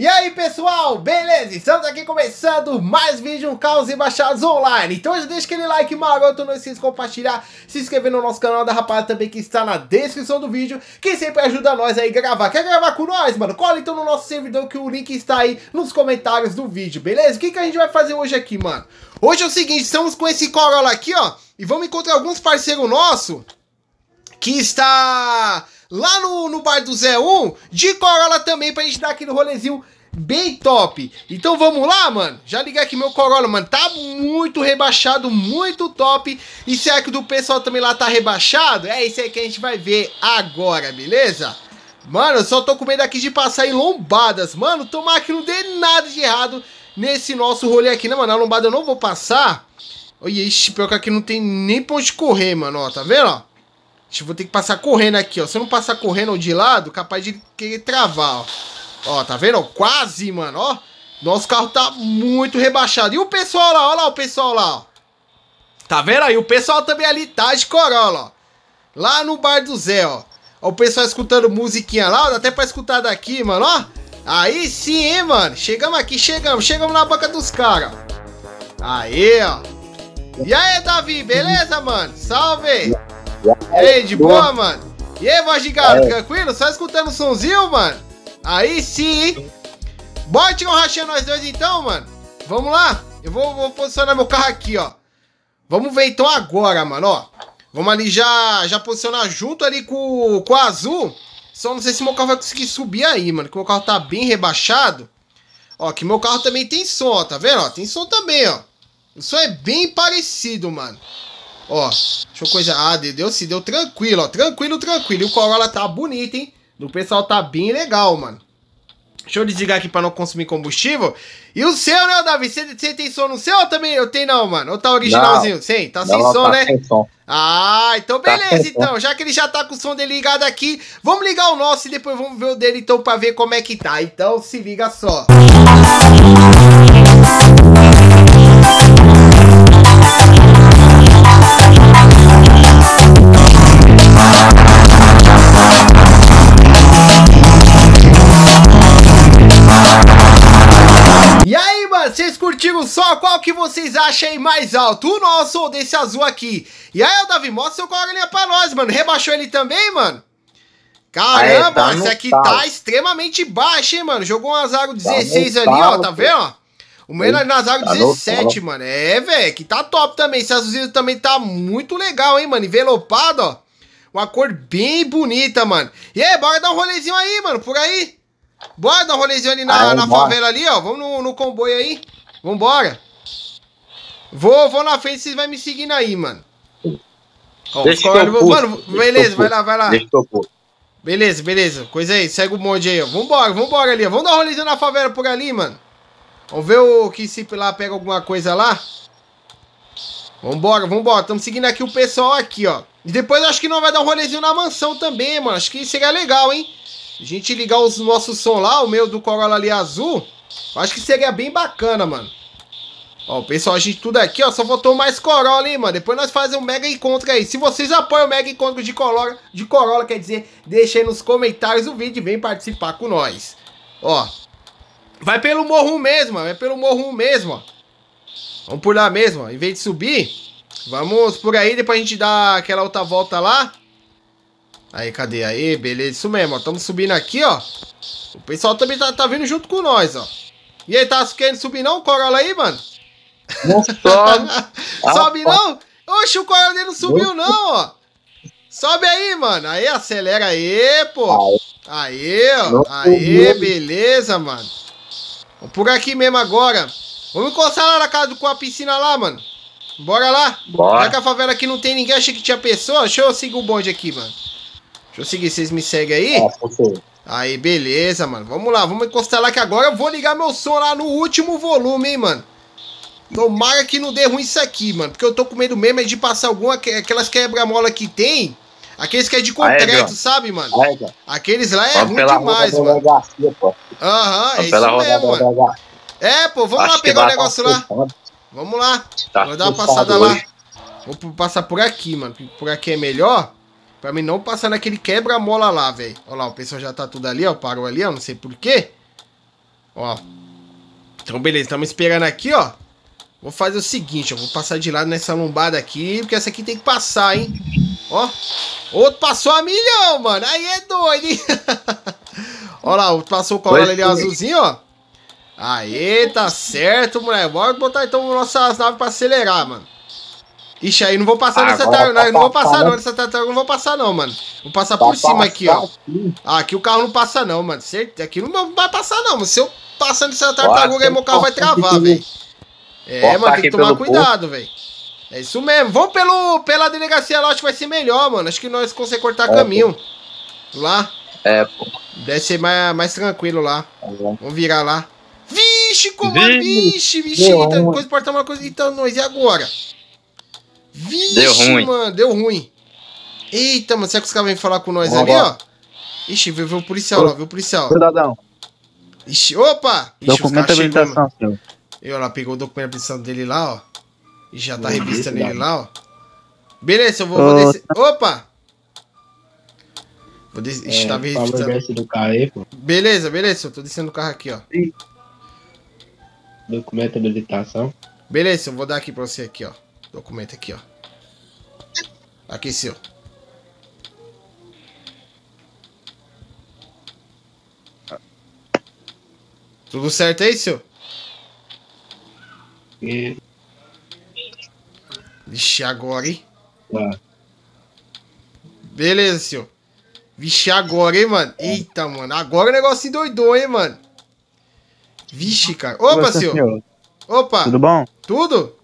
E aí pessoal, beleza? Estamos aqui começando mais vídeo um Caos e Baixados Online Então já deixa aquele like maroto, não esqueça de compartilhar Se inscrever no nosso canal da rapaz também que está na descrição do vídeo Que sempre ajuda nós aí a gravar Quer gravar com nós, mano? Cola então no nosso servidor que o link está aí nos comentários do vídeo, beleza? O que, que a gente vai fazer hoje aqui, mano? Hoje é o seguinte, estamos com esse Corolla aqui, ó E vamos encontrar alguns parceiros nossos Que está lá no, no bar do Zé 1 de Corolla também pra gente dar aquele rolezinho bem top. Então vamos lá, mano. Já liguei aqui meu Corolla, mano. Tá muito rebaixado, muito top. E será que o do pessoal também lá tá rebaixado? É isso aí que a gente vai ver agora, beleza? Mano, eu só tô com medo aqui de passar em lombadas, mano. Tomar que não dê nada de errado nesse nosso rolê aqui, né, mano? A lombada eu não vou passar. Ixi, pior que aqui não tem nem pra onde correr, mano. Ó, tá vendo, ó? Tipo, vou ter que passar correndo aqui, ó. Se eu não passar correndo de lado, capaz de querer travar, ó. Ó, tá vendo? Quase, mano, ó. Nosso carro tá muito rebaixado. E o pessoal lá, ó lá o pessoal lá, ó. Tá vendo aí? O pessoal também ali tá de Corolla, ó. Lá no bar do Zé, ó. ó o pessoal escutando musiquinha lá, ó. até pra escutar daqui, mano, ó. Aí sim, hein, mano. Chegamos aqui, chegamos. Chegamos na banca dos caras, ó. Aí, ó. E aí, Davi, beleza, mano? Salve! aí, de boa, mano? E aí, voz de galo, é. tranquilo? Só escutando o sonzinho, mano? Aí sim, Bora tirar um rachinho nós dois então, mano? Vamos lá? Eu vou, vou, posicionar meu carro aqui, ó. Vamos ver então agora, mano, ó. Vamos ali já, já posicionar junto ali com, com o azul. Só não sei se meu carro vai conseguir subir aí, mano. Que meu carro tá bem rebaixado. Ó, que meu carro também tem som, ó, tá vendo? Ó, tem som também, ó. O som é bem parecido, mano. Ó, deixa eu coisa. Ah, deu se deu tranquilo, ó. Tranquilo, tranquilo. E o Corolla tá bonito, hein? O pessoal tá bem legal, mano. Deixa eu desligar aqui pra não consumir combustível. E o seu, né, Davi? Você, tem som no seu também? Eu tenho não, mano. Ou tá originalzinho? Não, Sim, tá não, sem não, tá som, tá né? Sem som. Ah, então tá beleza, tá então. Já que ele já tá com o som dele ligado aqui, vamos ligar o nosso e depois vamos ver o dele, então, pra ver como é que tá. Então, se liga só. Música tiro só, qual que vocês acham aí mais alto? O nosso ou desse azul aqui? E aí, Davi, mostra seu corelinha pra nós, mano. Rebaixou ele também, mano? Caramba, Aê, tá esse aqui tá extremamente baixo, hein, mano. Jogou um azago 16 tá ali, tal, ó, tá vendo? O meu era Nazário tá 17, mano. É, velho, que tá top também. Esse azulzinho também tá muito legal, hein, mano. Envelopado, ó. Uma cor bem bonita, mano. E aí, bora dar um rolezinho aí, mano, por aí. Bora dar um rolezinho ali na, aí, na favela ali, ó. Vamos no, no comboio aí. Vambora. Vou, vou na frente, vocês vão me seguindo aí, mano. Ó, Deixa corda, Mano, beleza, vai lá, vai lá. Deixa Beleza, beleza. Coisa aí, segue o monte aí, ó. Vambora, vambora ali, ó. Vamos dar um rolezinho na favela por ali, mano. Vamos ver o que se lá pega alguma coisa lá. Vambora, vambora. Estamos seguindo aqui o pessoal aqui, ó. E depois acho que não vai dar um rolezinho na mansão também, mano. Acho que seria legal, hein? A gente ligar os nossos som lá, o meu do Corolla ali azul. Acho que seria bem bacana, mano. Ó, o pessoal, a gente tudo aqui, ó, só votou mais Corolla, hein, mano. Depois nós fazemos um mega encontro aí. Se vocês apoiam o mega encontro de Corolla, de Corolla, quer dizer, deixa aí nos comentários o vídeo e vem participar com nós. Ó, vai pelo morro mesmo, ó, vai pelo morro mesmo, ó. Vamos por lá mesmo, ó. Em vez de subir, vamos por aí, depois a gente dá aquela outra volta lá. Aí, cadê? Aí, beleza, isso mesmo, ó. Tamo subindo aqui, ó. O pessoal também tá, tá vindo junto com nós, ó. E aí, tá querendo subir não o Corolla aí, mano? Não sobe. sobe não? Oxe, o Corolla dele não subiu não, ó. Sobe aí, mano. Aí, acelera aí, pô. Aí, ó. Aí, beleza, mano. vamos Por aqui mesmo agora. Vamos encostar lá na casa com a piscina lá, mano. Bora lá? Bora. Já que a favela aqui não tem ninguém, achei que tinha pessoa. Deixa eu seguir o bonde aqui, mano. Deixa eu seguir, vocês me seguem aí? É, Aí, beleza, mano. Vamos lá, vamos encostar lá que agora eu vou ligar meu som lá no último volume, hein, mano. Tomara que não dê ruim isso aqui, mano. Porque eu tô com medo mesmo é de passar alguma... Aquelas quebra-mola que tem... Aqueles que é de concreto, sabe, mano? Aqueles lá é vamos ruim demais, mano. Garcia, é isso mesmo, mano. É, pô, vamos Acho lá pegar o negócio lá. Vamos lá. Tá Vou dar uma passada hoje. lá. Vou passar por aqui, mano. Por aqui é melhor. Pra mim não passar naquele quebra-mola lá, velho. Olha lá, o pessoal já tá tudo ali, ó. Parou ali, ó. Não sei porquê. Ó. Então, beleza. Estamos esperando aqui, ó. Vou fazer o seguinte, ó. Vou passar de lado nessa lombada aqui. Porque essa aqui tem que passar, hein. Ó. Outro passou a milhão, mano. Aí é doido, hein. Olha lá, passou o colo ali azulzinho, ó. Aê, tá certo, moleque. Bora botar então nossas naves pra acelerar, mano. Ixi, aí não vou passar nessa tartaruga. Tá, não, vou tá passar não, nessa tartaruga tá, tá, não vou passar não, mano. Vou passar por cima aqui, ó. Ah, aqui o carro não passa não, mano. Certo? Aqui não vai passar não, mano. Se eu passar nessa tartaruga aí, meu carro vai travar, velho. É, mano, tem que tomar cuidado, velho. É isso mesmo. Vamos pelo, pela delegacia lá, acho que vai ser melhor, mano. Acho que nós conseguimos cortar é, caminho. Pô. Lá. É, pô. Deve ser mais, mais tranquilo lá. É, Vamos virar lá. Vixe, como é? vixe, vixe. vixe. Então, coisa, portar uma coisa. Então, nós, e agora? Vixe, deu ruim. mano, deu ruim. Eita, mano, será que os caras vêm falar com nós Vamos ali, ó? Ixi, veio, o policial lá, veio o policial. Cidadão. Ixi, opa! documento de habilitação, eu E lá, pegou o documento de habilitação dele lá, ó. E já tá revistando ele lá, ó. Beleza, eu vou, vou descer. Tá. Opa! Vou descer Ixi, é, tá revistando. do carro aí, pô. Beleza, beleza, eu tô descendo o carro aqui, ó. Sim. Documento de habilitação. Beleza, eu vou dar aqui pra você aqui, ó. Documento aqui, ó. Aqui, seu. Tudo certo aí, seu? E... Vixe, agora, hein? Tá. Beleza, senhor. Vixe, agora, hein, mano? É. Eita, mano. Agora o negócio se doidou, hein, mano? Vixe, cara. Opa, Nossa, senhor. senhor. Opa. Tudo bom? Tudo?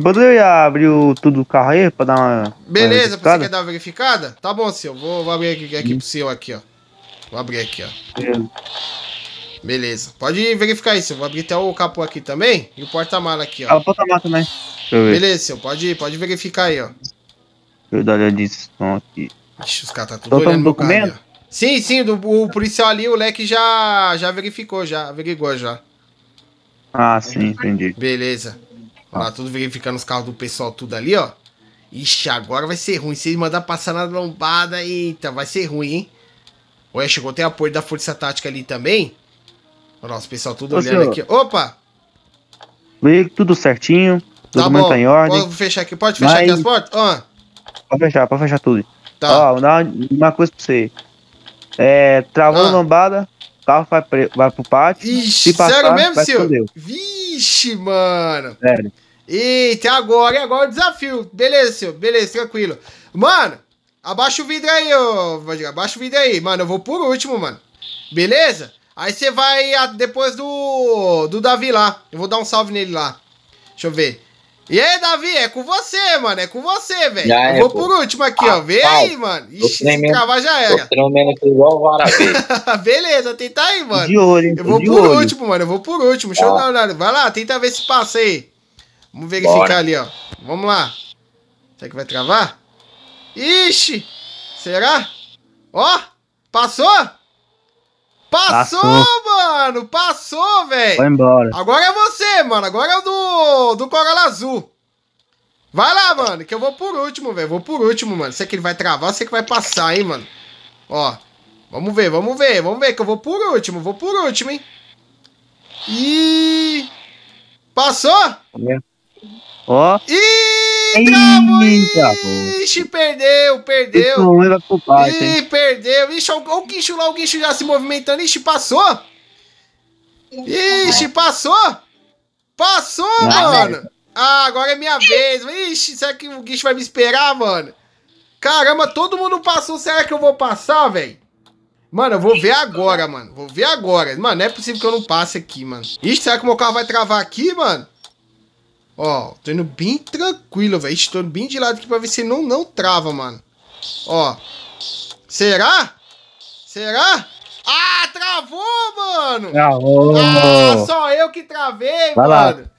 Poderia abrir tudo o carro aí pra dar uma. Beleza, uma você quer dar uma verificada? Tá bom, senhor. Vou, vou abrir aqui, aqui pro senhor aqui, ó. Vou abrir aqui, ó. Beleza. Beleza. Pode verificar isso. vou abrir até o capô aqui também e o porta-mala aqui, ó. Ah, o porta-mala também. Beleza, senhor. Pode, pode verificar aí, ó. Deixa eu dar uma olhadinha aqui. Ixi, os caras tá tudo Tô olhando no carro, ali, Sim, sim. Do, o policial ali, o leque já, já verificou, já averigou já. Ah, sim, entendi. Beleza. Olha lá, ah. tudo verificando os carros do pessoal, tudo ali, ó. Ixi, agora vai ser ruim. Se mandar passar na lombada, eita, vai ser ruim, hein? Ué, chegou tem apoio da Força Tática ali também. Olha lá, os pessoal tudo Ô, olhando senhor. aqui. Opa! Veio tudo certinho. Tudo tá bom. Tá em ordem. Pode fechar aqui. Pode fechar Mas... aqui as portas? Ah. Pode fechar, pode fechar tudo. Tá. Ó, vou dar uma, uma coisa pra você. É, travou ah. a lombada, o carro vai, vai pro pátio. Ixi, passar, sério mesmo, senhor? Vixe, mano. Sério. Eita, agora, agora o desafio. Beleza, senhor. Beleza, tranquilo. Mano, abaixa o vidro aí, ô. Abaixa o vidro aí. Mano, eu vou por último, mano. Beleza? Aí você vai depois do, do Davi lá. Eu vou dar um salve nele lá. Deixa eu ver. E aí, Davi, é com você, mano. É com você, velho. Eu é, vou pô. por último aqui, ah, ó. Vê pai, aí, mano. Ixi, se travar já era. igual Beleza, tenta aí, mano. De olho, hein, Eu vou por olho. último, mano. Eu vou por último. Deixa ah. eu dar uma olhada. Vai lá, tenta ver se passa aí. Vamos verificar Bora. ali, ó. Vamos lá. Será que vai travar? Ixi! Será? Ó! Passou? Passou, passou. mano! Passou, velho! Vai embora. Agora é você, mano. Agora é o do, do Corolla Azul. Vai lá, mano, que eu vou por último, velho. Vou por último, mano. Você que ele vai travar, você que vai passar, hein, mano. Ó. Vamos ver, vamos ver, vamos ver que eu vou por último, vou por último, hein. E... Passou? Yeah. Ó. Ih, Ixi, perdeu, perdeu. Ih, perdeu. Ixi, olha o guincho lá, o guincho já se movimentando. Ixi, passou. Ixi, passou. Passou, Não, ah, mano. Ah, agora é minha vez. Ixi, será que o guincho vai me esperar, mano? Caramba, todo mundo passou. Será que eu vou passar, velho? Mano, eu vou ver agora, mano. Vou ver agora. Mano, não é possível que eu não passe aqui, mano. Ixi, será que o meu carro vai travar aqui, mano? Ó, tô indo bem tranquilo, velho. Estou indo bem de lado aqui pra ver se não, não trava, mano. Ó. Será? Será? Ah, travou, mano! Travou! Ah, ah, só eu que travei, Vai mano. Lá.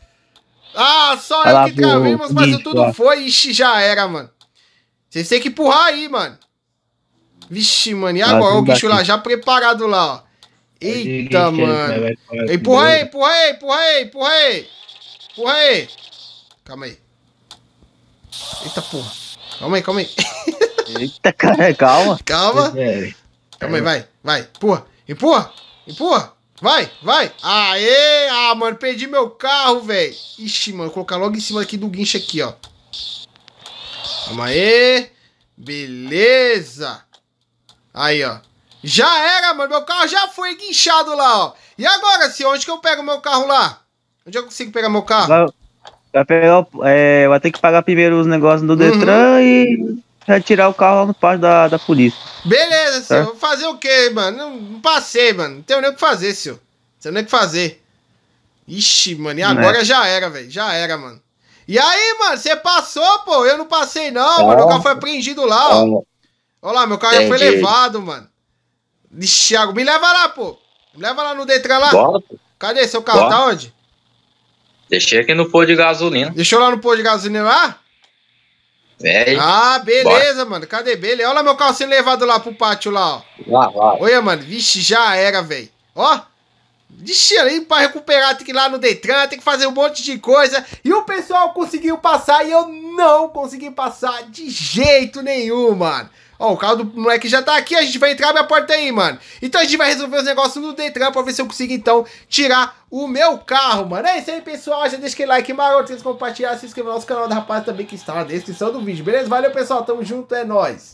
Ah, só Vai eu que travei, mas, mas tudo foi. Ixi, já era, mano. Vocês têm que empurrar aí, mano. Vixe, mano. E agora? Ó, o bicho lá já preparado lá, ó. Eita, mano. Empurra aí, empurra aí, empurra aí, empurra aí. Empurra aí. Calma aí. Eita porra. Calma aí, calma aí. Eita, cara, calma. Calma. É, é. Calma aí, vai, vai. Empurra, empurra, empurra. Vai, vai. Aê, ah, mano, perdi meu carro, velho. Ixi, mano, vou colocar logo em cima aqui do guincho aqui, ó. Calma aí. Beleza. Aí, ó. Já era, mano. Meu carro já foi guinchado lá, ó. E agora, se onde que eu pego meu carro lá? Onde eu consigo pegar meu carro? Vai pegar, é, vai ter que pagar primeiro os negócios do uhum. Detran uhum. e retirar o carro lá no pátio da, da polícia. Beleza, tá? senhor. Vou fazer o quê, mano? Não, passei, mano. Não tenho nem o que fazer, senhor. Não tenho nem o que fazer. Ixi, mano. E né? agora é. já era, velho. Já era, mano. E aí, mano, você passou, pô. Eu não passei, não, ah, Meu carro foi apreendido lá, ó. Olha lá, meu carro Entendi. já foi levado, mano. Ixi, Thiago, me leva lá, pô. Me leva lá no Detran lá. Cadê? Seu carro Bora. tá onde? Deixei aqui no pôr de gasolina. Deixou lá no pôr de gasolina lá? É. Ah, beleza, Bora. mano. Cadê? Beleza. Olha meu carro sendo levado lá pro pátio lá, ó. Lá, lá. Olha, mano. Vixe, já era, velho. Ó. Vixe, aí pra recuperar tem que ir lá no Detran, tem que fazer um monte de coisa. E o pessoal conseguiu passar e eu não consegui passar de jeito nenhum, mano. Ó, o carro do moleque já tá aqui, a gente vai entrar, abre a porta aí, mano. Então a gente vai resolver os negócios no Detran pra ver se eu consigo, então, tirar o meu carro, mano. É isso aí, pessoal. Já deixa aquele like maroto, se compartilhar, se inscrever no nosso canal da rapaz também que está na descrição do vídeo, beleza? Valeu, pessoal. Tamo junto, é nóis.